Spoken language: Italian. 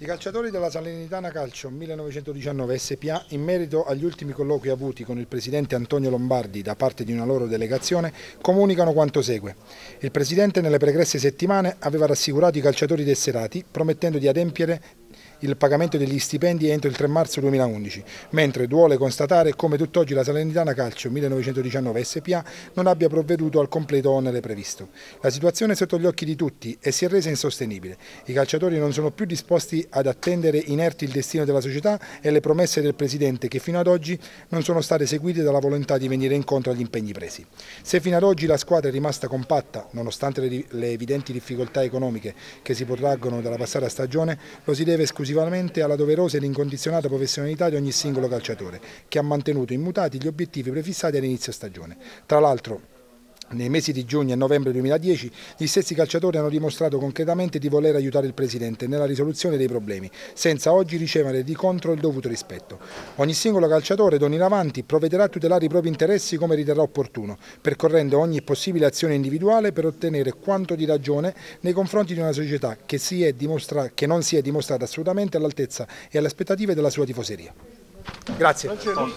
I calciatori della Salernitana Calcio 1919 SPA, in merito agli ultimi colloqui avuti con il presidente Antonio Lombardi da parte di una loro delegazione, comunicano quanto segue. Il presidente nelle pregresse settimane aveva rassicurato i calciatori tesserati, promettendo di adempiere il pagamento degli stipendi entro il 3 marzo 2011, mentre duole constatare come tutt'oggi la Salernitana Calcio 1919 SPA non abbia provveduto al completo onere previsto. La situazione è sotto gli occhi di tutti e si è resa insostenibile. I calciatori non sono più disposti ad attendere inerti il destino della società e le promesse del Presidente che fino ad oggi non sono state seguite dalla volontà di venire incontro agli impegni presi. Se fino ad oggi la squadra è rimasta compatta, nonostante le, evidenti difficoltà economiche che si protraggono dalla passata stagione, lo si deve scusare esclusivamente alla doverosa ed incondizionata professionalità di ogni singolo calciatore, che ha mantenuto immutati gli obiettivi prefissati all'inizio stagione. Tra l'altro nei mesi di giugno e novembre 2010 gli stessi calciatori hanno dimostrato concretamente di voler aiutare il Presidente nella risoluzione dei problemi, senza oggi ricevere di contro il dovuto rispetto. Ogni singolo calciatore, don in avanti, provvederà a tutelare i propri interessi come riterrà opportuno, percorrendo ogni possibile azione individuale per ottenere quanto di ragione nei confronti di una società che, si che non si è dimostrata assolutamente all'altezza e alle aspettative della sua tifoseria. Grazie.